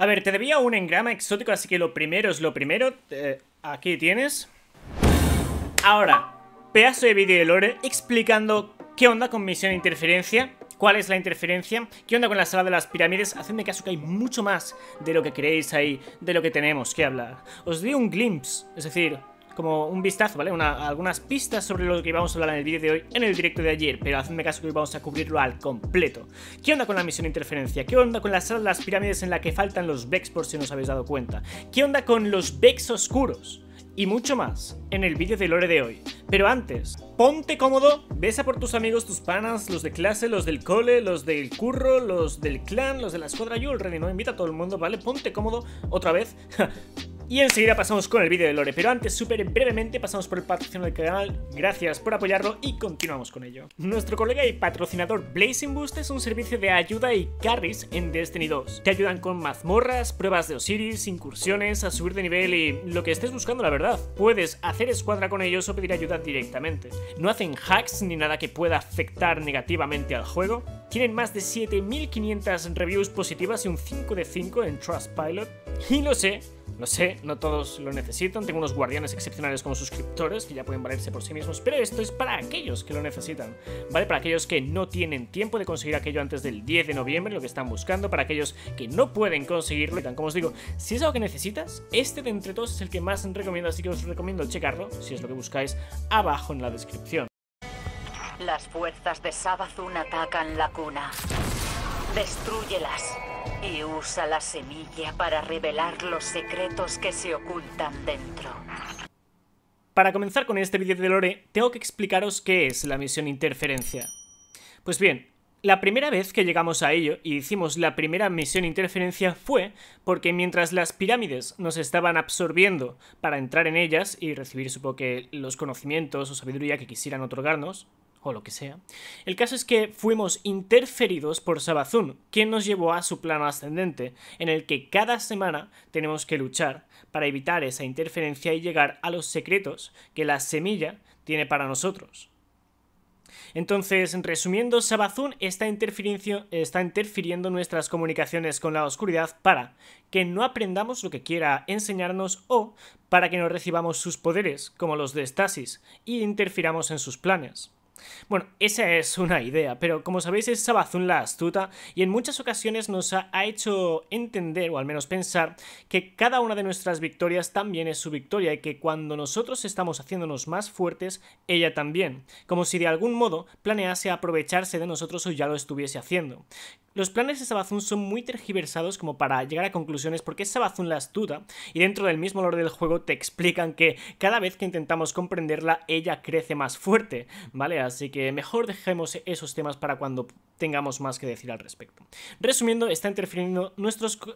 A ver, te debía un engrama exótico, así que lo primero es lo primero. aquí tienes. Ahora, pedazo de vídeo de lore explicando qué onda con misión interferencia. ¿Cuál es la interferencia? ¿Qué onda con la sala de las pirámides? Hacedme caso que hay mucho más de lo que creéis ahí, de lo que tenemos que hablar. Os di un glimpse, es decir, como un vistazo, ¿vale? Una, algunas pistas sobre lo que íbamos a hablar en el vídeo de hoy, en el directo de ayer, pero hazme caso que hoy vamos a cubrirlo al completo. ¿Qué onda con la misión interferencia? ¿Qué onda con la sala de las pirámides en la que faltan los Vex por si no os habéis dado cuenta? ¿Qué onda con los Vex oscuros? Y mucho más en el vídeo de lore de hoy. Pero antes, ponte cómodo, besa por tus amigos, tus panas, los de clase, los del cole, los del curro, los del clan, los de la escuadra, yo, el no invita a todo el mundo, ¿vale? Ponte cómodo otra vez. Y enseguida pasamos con el vídeo de Lore, pero antes, súper brevemente, pasamos por el patrocinador del canal, gracias por apoyarlo y continuamos con ello. Nuestro colega y patrocinador Blazing Boost es un servicio de ayuda y carries en Destiny 2. Te ayudan con mazmorras, pruebas de Osiris, incursiones, a subir de nivel y lo que estés buscando, la verdad. Puedes hacer escuadra con ellos o pedir ayuda directamente. No hacen hacks ni nada que pueda afectar negativamente al juego, tienen más de 7.500 reviews positivas y un 5 de 5 en Trustpilot. Y lo sé, lo sé, no todos lo necesitan. Tengo unos guardianes excepcionales como suscriptores que ya pueden valerse por sí mismos, pero esto es para aquellos que lo necesitan, ¿vale? Para aquellos que no tienen tiempo de conseguir aquello antes del 10 de noviembre, lo que están buscando, para aquellos que no pueden conseguirlo. Y tan como os digo, si es algo que necesitas, este de entre todos es el que más recomiendo, así que os recomiendo checarlo, si es lo que buscáis, abajo en la descripción. Las fuerzas de Sabazun atacan la cuna. Destrúyelas y usa la semilla para revelar los secretos que se ocultan dentro. Para comenzar con este vídeo de Lore, tengo que explicaros qué es la misión Interferencia. Pues bien, la primera vez que llegamos a ello y hicimos la primera misión interferencia fue porque mientras las pirámides nos estaban absorbiendo para entrar en ellas y recibir supongo que los conocimientos o sabiduría que quisieran otorgarnos, o lo que sea. El caso es que fuimos interferidos por Sabazun, quien nos llevó a su plano ascendente, en el que cada semana tenemos que luchar para evitar esa interferencia y llegar a los secretos que la semilla tiene para nosotros. Entonces, resumiendo, Sabazun está, está interfiriendo nuestras comunicaciones con la oscuridad para que no aprendamos lo que quiera enseñarnos o para que no recibamos sus poderes, como los de Stasis, y interfiramos en sus planes. Bueno, esa es una idea, pero como sabéis es Sabazun la astuta y en muchas ocasiones nos ha, ha, hecho entender, o al menos pensar, que cada una de nuestras victorias también es su victoria y que cuando nosotros estamos haciéndonos más fuertes, ella también, como si de algún modo planease aprovecharse de nosotros o ya lo estuviese haciendo. Los planes de Sabazun son muy tergiversados como para llegar a conclusiones porque Sabazun las duda y dentro del mismo olor del juego te explican que cada vez que intentamos comprenderla ella crece más fuerte, ¿vale? Así que mejor dejemos esos temas para cuando tengamos más que decir al respecto. Resumiendo, está interfiriendo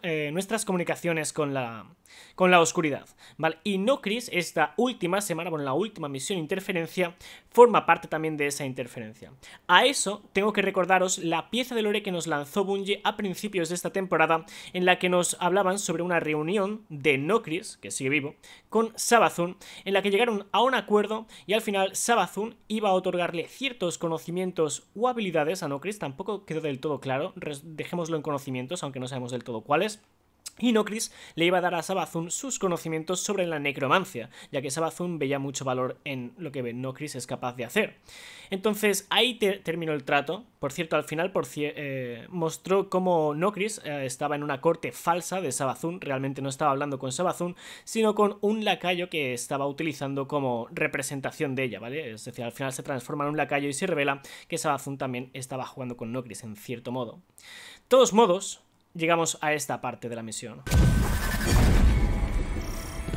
eh, nuestras comunicaciones con la, oscuridad, ¿vale? Y Nocris, esta última semana, bueno, la última misión interferencia, forma parte también de esa interferencia. A eso tengo que recordaros la pieza de lore que nos lanzó Bungie a principios de esta temporada, en la que nos hablaban sobre una reunión de Nocris, que sigue vivo, con Sabazun, en la que llegaron a un acuerdo y al final Sabazun iba a otorgarle ciertos conocimientos o habilidades a Nocris, también tampoco quedó del todo claro, dejémoslo en conocimientos, aunque no sabemos del todo cuáles y Nocris le iba a dar a Sabazun sus conocimientos sobre la necromancia, ya que Sabazun veía mucho valor en lo que Nocris es capaz de hacer. Entonces ahí terminó el trato. Por cierto, al final por eh, mostró cómo Nocris eh, estaba en una corte falsa de Sabazun, realmente no estaba hablando con Sabazun, sino con un lacayo que estaba utilizando como representación de ella, ¿vale? Es decir, al final se transforma en un lacayo y se revela que Sabazun también estaba jugando con Nocris en cierto modo. todos modos, llegamos a esta parte de la misión.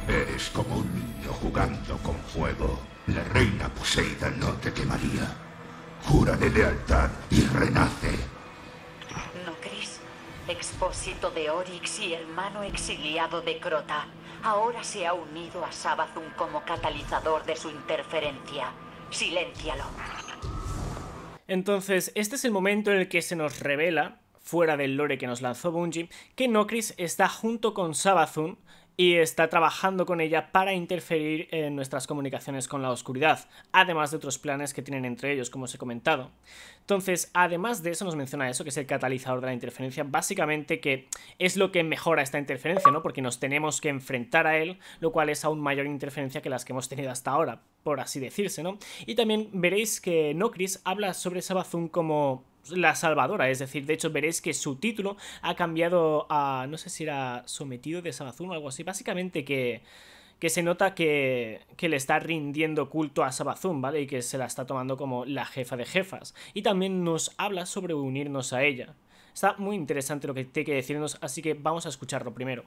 Eres como un niño jugando con fuego. La reina Poseida no te quemaría. Jura de lealtad y renace. No, Chris. Expósito de Oryx y hermano exiliado de Crota. Ahora se ha unido a Sabazun como catalizador de su interferencia. Siléncialo. Entonces, este es el momento en el que se nos revela fuera del lore que nos lanzó Bungie, que Nocris está junto con Sabazun y está trabajando con ella para interferir en nuestras comunicaciones con la oscuridad, además de otros planes que tienen entre ellos, como os he comentado. Entonces, además de eso, nos menciona eso, que es el catalizador de la interferencia, básicamente que es lo que mejora esta interferencia, ¿no? Porque nos tenemos que enfrentar a él, lo cual es aún mayor interferencia que las que hemos tenido hasta ahora, por así decirse, ¿no? Y también veréis que Nocris habla sobre Sabazun como la salvadora. Es decir, de hecho veréis que su título ha cambiado a, no sé si era sometido de Sabazun o algo así. Básicamente que que se nota que, que, le está rindiendo culto a Sabazun, ¿vale? Y que se la está tomando como la jefa de jefas. Y también nos habla sobre unirnos a ella. Está muy interesante lo que tiene que decirnos, así que vamos a escucharlo primero.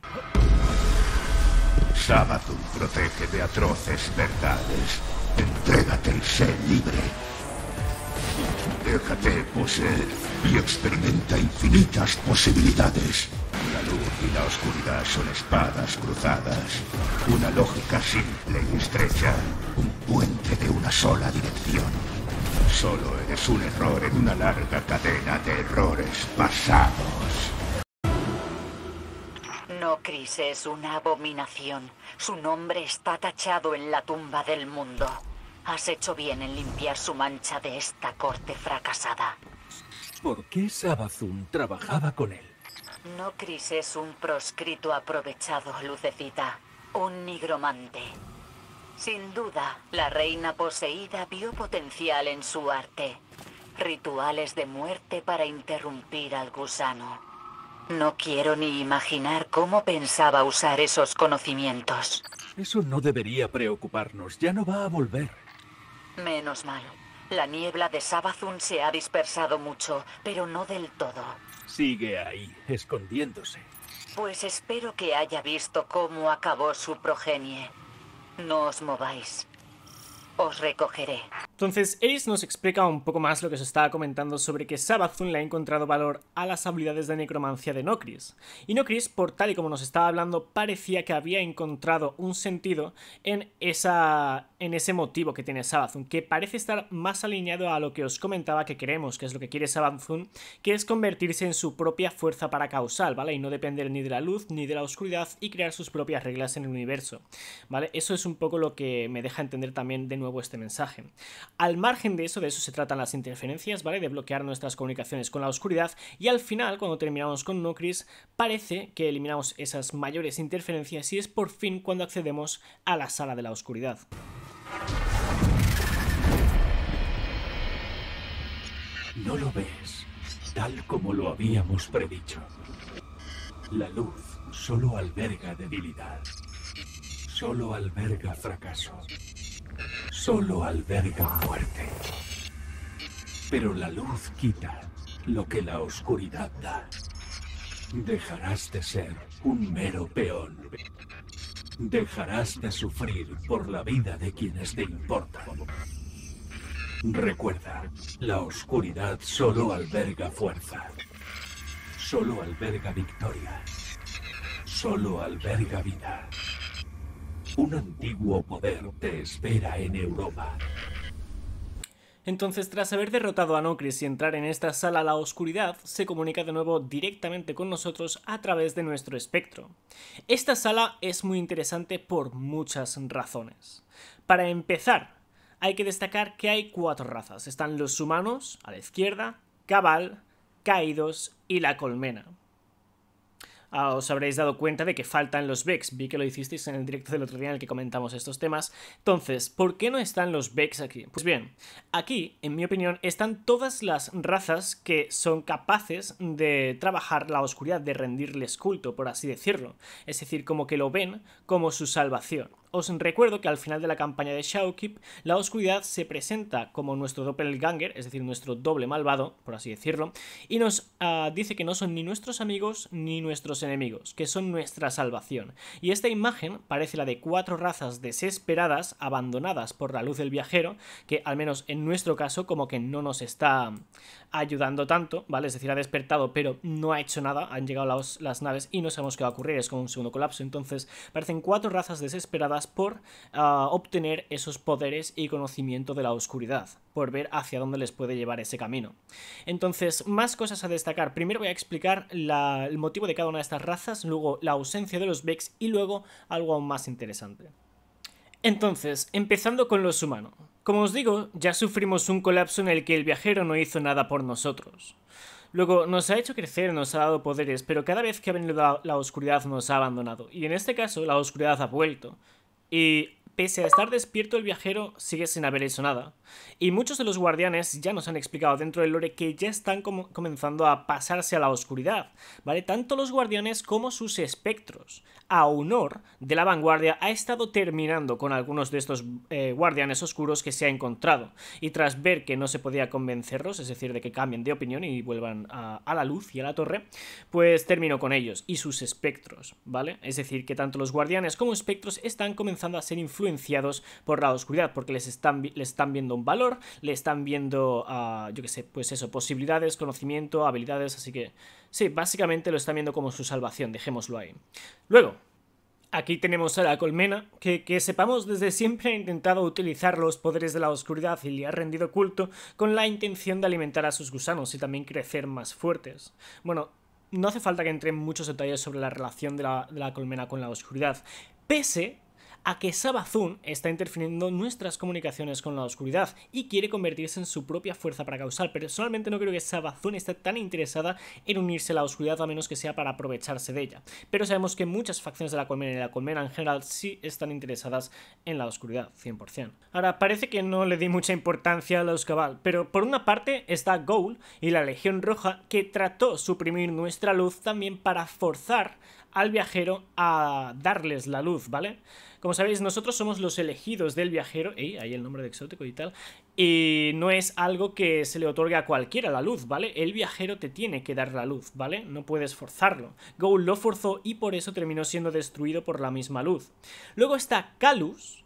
Sabazun protege de atroces verdades. Entrégate y sé libre. Déjate poseer eh, y experimenta infinitas posibilidades. La luz y la oscuridad son espadas cruzadas. Una lógica simple y estrecha. Un puente de una sola dirección. Solo eres un error en una larga cadena de errores pasados. No, Chris, es una abominación. Su nombre está tachado en la tumba del mundo. Has hecho bien en limpiar su mancha de esta corte fracasada. ¿Por qué Sabazun trabajaba con él? No Chris, es un proscrito aprovechado, Lucecita. Un nigromante. Sin duda, la reina poseída vio potencial en su arte. Rituales de muerte para interrumpir al gusano. No quiero ni imaginar cómo pensaba usar esos conocimientos. Eso no debería preocuparnos, ya no va a volver. Menos mal. La niebla de Sabazun se ha dispersado mucho, pero no del todo. Sigue ahí, escondiéndose. Pues espero que haya visto cómo acabó su progenie. No os mováis. Os recogeré. Entonces, Ace nos explica un poco más lo que se estaba comentando sobre que Sabathun le ha encontrado valor a las habilidades de necromancia de Nocris. Y Nocris, por tal y como nos estaba hablando, parecía que había encontrado un sentido en, esa, en ese motivo que tiene Sabathun, que parece estar más alineado a lo que os comentaba que queremos, que es lo que quiere Sabathun, que es convertirse en su propia fuerza para causal, ¿vale? Y no depender ni de la luz ni de la oscuridad y crear sus propias reglas en el universo, ¿vale? Eso es un poco lo que me deja entender también de nuevo este mensaje. Al margen de eso, de eso se tratan las interferencias, ¿vale? De bloquear nuestras comunicaciones con la oscuridad y al final, cuando terminamos con Nocris, parece que eliminamos esas mayores interferencias y es por fin cuando accedemos a la sala de la oscuridad. No lo ves, tal como lo habíamos predicho. La luz solo alberga debilidad, solo alberga fracaso solo alberga muerte. Pero la luz quita lo que la oscuridad da. Dejarás de ser un mero peón. Dejarás de sufrir por la vida de quienes te importan. Recuerda, la oscuridad solo alberga fuerza. Solo alberga victoria. Solo alberga vida. Un antiguo poder te espera en Europa. Entonces, tras haber derrotado a Nocris y entrar en esta sala, la oscuridad se comunica de nuevo directamente con nosotros a través de nuestro espectro. Esta sala es muy interesante por muchas razones. Para empezar, hay que destacar que hay cuatro razas. Están los humanos, a la izquierda, Cabal, Caídos y la Colmena. Ah, os habréis dado cuenta de que faltan los Vex, Vi que lo hicisteis en el directo del otro día en el que comentamos estos temas. Entonces, ¿por qué no están los Vex aquí? Pues bien, aquí, en mi opinión, están todas las razas que son capaces de trabajar la oscuridad, de rendirles culto, por así decirlo. Es decir, como que lo ven como su salvación. Os recuerdo que al final de la campaña de Shadowkeep, la oscuridad se presenta como nuestro doppelganger, es decir, nuestro doble malvado, por así decirlo, y nos ah, dice que no son ni nuestros amigos ni nuestros enemigos, que son nuestra salvación. Y esta imagen parece la de cuatro razas desesperadas, abandonadas por la luz del viajero, que al menos en nuestro caso como que no nos está ayudando tanto, ¿vale? Es decir, ha despertado pero no ha hecho nada, han llegado las, las naves y no sabemos qué va a ocurrir, es como un segundo colapso, entonces parecen cuatro razas desesperadas por ah, obtener esos poderes y conocimiento de la oscuridad, por ver hacia dónde les puede llevar ese camino. Entonces, más cosas a destacar. Primero voy a explicar el motivo de cada una de estas razas, luego la ausencia de los Vex y luego algo aún más interesante. Entonces, empezando con los humanos. Como os digo, ya sufrimos un colapso en el que el viajero no hizo nada por nosotros. Luego, nos ha hecho crecer, nos ha dado poderes, pero cada vez que ha venido la, oscuridad nos ha abandonado. Y en este caso, la oscuridad ha vuelto. Y pese a estar despierto el viajero sigue sin haber hecho nada. Y muchos de los guardianes ya nos han explicado dentro del lore que ya están comenzando a pasarse a la oscuridad, ¿vale? Tanto los guardianes como sus espectros. A honor de la vanguardia ha estado terminando con algunos de estos eh, guardianes oscuros que se ha encontrado. Y tras ver que no se podía convencerlos, es decir, de que cambien de opinión y vuelvan a, a la luz y a la torre, pues terminó con ellos y sus espectros, ¿vale? Es decir, que tanto los guardianes como espectros están comenzando a ser influenciados por la oscuridad, porque les están, están viendo un valor, le están viendo, ah, yo sé, pues eso, posibilidades, conocimiento, habilidades, así que sí, básicamente lo están viendo como su salvación, dejémoslo ahí. Luego, Aquí tenemos a la colmena, que, sepamos desde siempre ha intentado utilizar los poderes de la oscuridad y le ha rendido culto con la intención de alimentar a sus gusanos y también crecer más fuertes. Bueno, no hace falta que entre en muchos detalles sobre la relación de la, de la colmena con la oscuridad, pese a que Sabazun está interfiriendo nuestras comunicaciones con la oscuridad y quiere convertirse en su propia fuerza para causar. Personalmente no creo que Sabazun esté tan interesada en unirse a la oscuridad a menos que sea para aprovecharse de ella. Pero sabemos que muchas facciones de la colmena y la colmena en general sí están interesadas en la oscuridad, 100%. Ahora, parece que no le di mucha importancia a los cabal, pero por una parte está Goul y la Legión Roja que trató suprimir nuestra luz también para forzar al viajero a darles la luz, ¿vale? Como sabéis, nosotros somos los elegidos del viajero. Ey, ahí el nombre de exótico y tal. Y no es algo que se le otorgue a cualquiera la luz, ¿vale? El viajero te tiene que dar la luz, ¿vale? No puedes forzarlo. Goul lo forzó y por eso terminó siendo destruido por la misma luz. Luego está Calus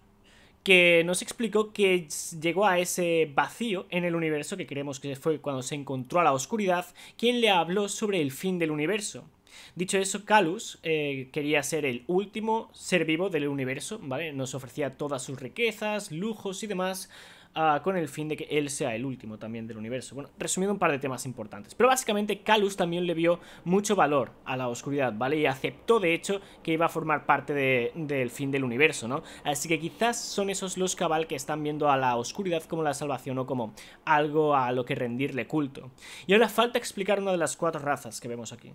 que nos explicó que llegó a ese vacío en el universo que creemos que fue cuando se encontró a la oscuridad, quien le habló sobre el fin del universo. Dicho eso, Calus eh, quería ser el último ser vivo del universo, ¿vale? Nos ofrecía todas sus riquezas, lujos y demás, ah, con el fin de que él sea el último también del universo. Bueno, resumiendo un par de temas importantes. Pero básicamente Calus también le vio mucho valor a la oscuridad, ¿vale? Y aceptó, de hecho, que iba a formar parte del fin del universo, ¿no? Así que quizás son esos los cabal que están viendo a la oscuridad como la salvación o como algo a lo que rendirle culto. Y ahora falta explicar una de las cuatro razas que vemos aquí.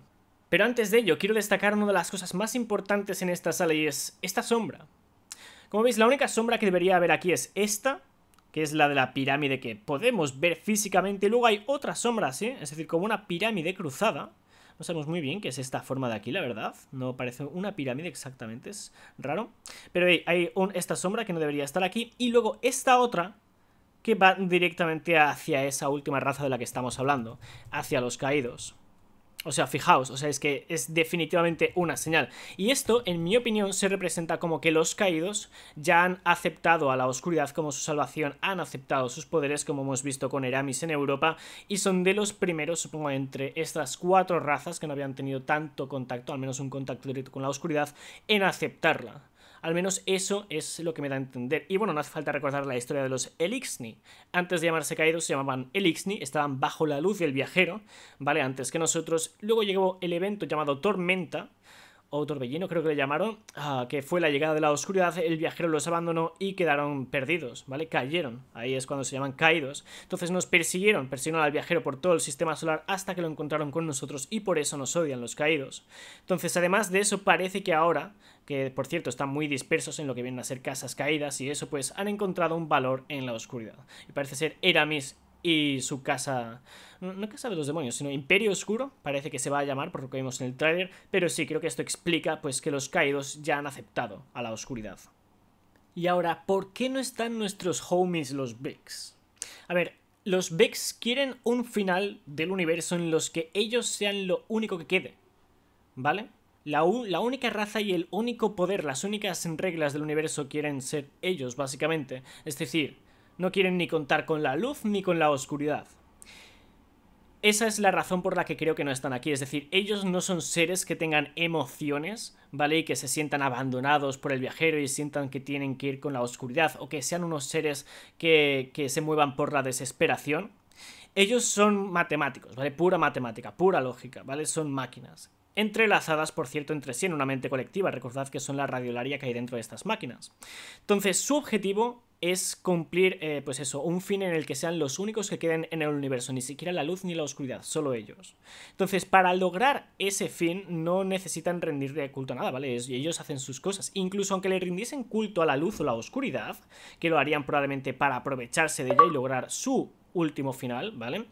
Pero antes de ello, quiero destacar una de las cosas más importantes en esta sala y es esta sombra. Como veis, la única sombra que debería haber aquí es esta, que es la de la pirámide que podemos ver físicamente. Luego hay otra sombra ¿eh? es decir, como una pirámide cruzada. No sabemos muy bien qué es esta forma de aquí, la verdad. No parece una pirámide exactamente, es raro. Pero hay esta sombra que no debería estar aquí. Y luego esta otra que va directamente hacia esa última raza de la que estamos hablando, hacia los caídos. O sea, fijaos, o sea, es que es definitivamente una señal. Y esto, en mi opinión, se representa como que los caídos ya han aceptado a la oscuridad como su salvación, han aceptado sus poderes, como hemos visto con Eramis en Europa, y son de los primeros, supongo, entre estas cuatro razas que no habían tenido tanto contacto, al menos un contacto directo con la oscuridad, en aceptarla. Al menos eso es lo que me da a entender. Y bueno, no hace falta recordar la historia de los Elixni. Antes de llamarse caídos se llamaban Elixni, estaban bajo la luz del viajero, ¿vale? Antes que nosotros. Luego llegó el evento llamado Tormenta, o torbellino creo que le llamaron, que fue la llegada de la oscuridad, el viajero los abandonó y quedaron perdidos, ¿vale? Cayeron, ahí es cuando se llaman caídos. Entonces nos persiguieron, persiguieron al viajero por todo el sistema solar hasta que lo encontraron con nosotros y por eso nos odian los caídos. Entonces además de eso parece que ahora, que por cierto están muy dispersos en lo que vienen a ser casas caídas y eso, pues han encontrado un valor en la oscuridad. Y parece ser Eramis y su casa, no casa de los demonios, sino Imperio Oscuro, parece que se va a llamar por lo que vimos en el tráiler, pero sí creo que esto explica pues que los caídos ya han aceptado a la oscuridad. Y ahora, ¿por qué no están nuestros homies los Beaks? A ver, los Beaks quieren un final del universo en los que ellos sean lo único que quede, ¿vale? La, la, única raza y el único poder, las únicas reglas del universo quieren ser ellos, básicamente. Es decir, no quieren ni contar con la luz ni con la oscuridad. Esa es la razón por la que creo que no están aquí. Es decir, ellos no son seres que tengan emociones, ¿vale? Y que se sientan abandonados por el viajero y sientan que tienen que ir con la oscuridad o que sean unos seres que, que se muevan por la desesperación. Ellos son matemáticos, ¿vale? Pura matemática, pura lógica, ¿vale? Son máquinas. Entrelazadas, por cierto, entre sí en una mente colectiva. Recordad que son la radiolaria que hay dentro de estas máquinas. Entonces, su objetivo es cumplir, eh, pues eso, un fin en el que sean los únicos que queden en el universo, ni siquiera la luz ni la oscuridad, solo ellos. Entonces, para lograr ese fin, no necesitan rendirle culto a nada, ¿vale? Ellos hacen sus cosas. Incluso aunque le rindiesen culto a la luz o la oscuridad, que lo harían probablemente para aprovecharse de ella y lograr su último final, ¿vale?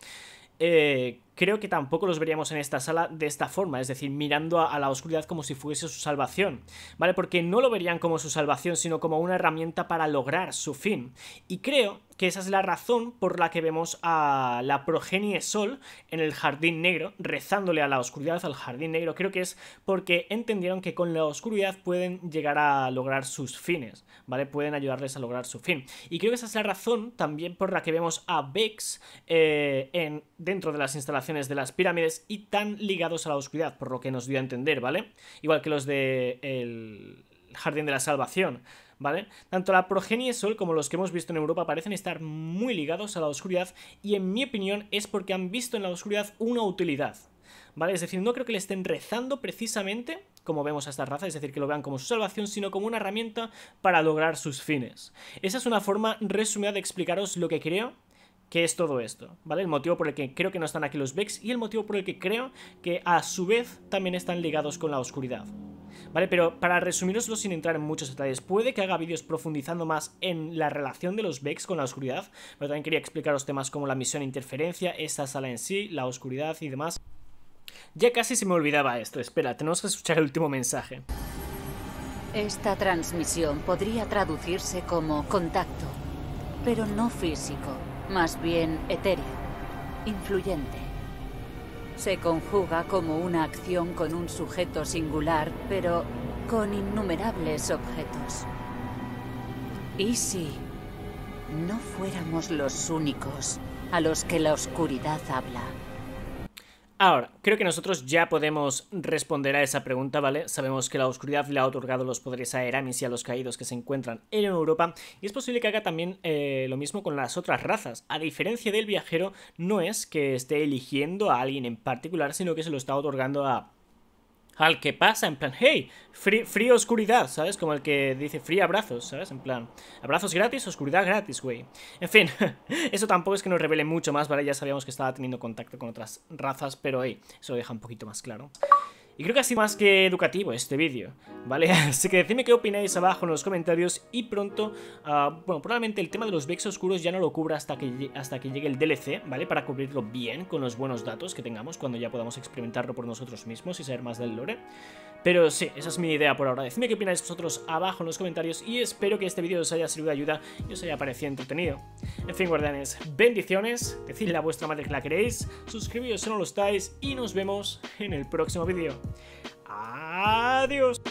Eh, creo que tampoco los veríamos en esta sala de esta forma, es decir, mirando a, la oscuridad como si fuese su salvación, ¿vale? Porque no lo verían como su salvación, sino como una herramienta para lograr su fin. Y creo que esa es la razón por la que vemos a la progenie Sol en el Jardín Negro, rezándole a la oscuridad, al Jardín Negro. Creo que es porque entendieron que con la oscuridad pueden llegar a lograr sus fines, ¿vale? Pueden ayudarles a lograr su fin. Y creo que esa es la razón también por la que vemos a Bex eh, en, dentro de las instalaciones de las pirámides y tan ligados a la oscuridad, por lo que nos dio a entender, ¿vale? Igual que los de el Jardín de la Salvación, ¿vale? Tanto la progenie Sol como los que hemos visto en Europa parecen estar muy ligados a la oscuridad y en mi opinión es porque han visto en la oscuridad una utilidad, ¿vale? Es decir, no creo que le estén rezando precisamente como vemos a esta raza, es decir, que lo vean como su salvación, sino como una herramienta para lograr sus fines. Esa es una forma resumida de explicaros lo que creo ¿Qué es todo esto, ¿vale? El motivo por el que creo que no están aquí los Vex y el motivo por el que creo que a su vez también están ligados con la oscuridad. ¿Vale? Pero para resumiroslo sin entrar en muchos detalles, puede que haga vídeos profundizando más en la relación de los Vex con la oscuridad, pero también quería explicaros temas como la misión e interferencia, esa sala en sí, la oscuridad y demás. Ya casi se me olvidaba esto, espera, tenemos que escuchar el último mensaje. Esta transmisión podría traducirse como contacto, pero no físico más bien etéreo, influyente. Se conjuga como una acción con un sujeto singular, pero con innumerables objetos. ¿Y si no fuéramos los únicos a los que la oscuridad habla? Ahora, creo que nosotros ya podemos responder a esa pregunta, ¿vale? Sabemos que la oscuridad le ha otorgado los poderes a Eramis y a los caídos que se encuentran en Europa, y es posible que haga también eh, lo mismo con las otras razas. A diferencia del viajero, no es que esté eligiendo a alguien en particular, sino que se lo está otorgando a al que pasa, en plan, hey, frío oscuridad, ¿sabes? Como el que dice frío abrazos, ¿sabes? En plan, abrazos gratis, oscuridad gratis, güey. En fin, eso tampoco es que nos revele mucho más, ¿vale? Ya sabíamos que estaba teniendo contacto con otras razas, pero hey, eso lo deja un poquito más claro. Y creo que ha sido más que educativo este vídeo, ¿vale? Así que decidme qué opináis abajo en los comentarios y pronto, ah, bueno, probablemente el tema de los Vex Oscuros ya no lo cubra hasta que, hasta que llegue el DLC, ¿vale? Para cubrirlo bien con los buenos datos que tengamos cuando ya podamos experimentarlo por nosotros mismos y saber más del lore. Pero sí, esa es mi idea por ahora. Decidme qué opináis vosotros abajo en los comentarios y espero que este vídeo os haya servido de ayuda y os haya parecido entretenido. En fin, guardianes, bendiciones, decidle a vuestra madre que la queréis, suscribíos si no lo estáis y nos vemos en el próximo vídeo. Adiós.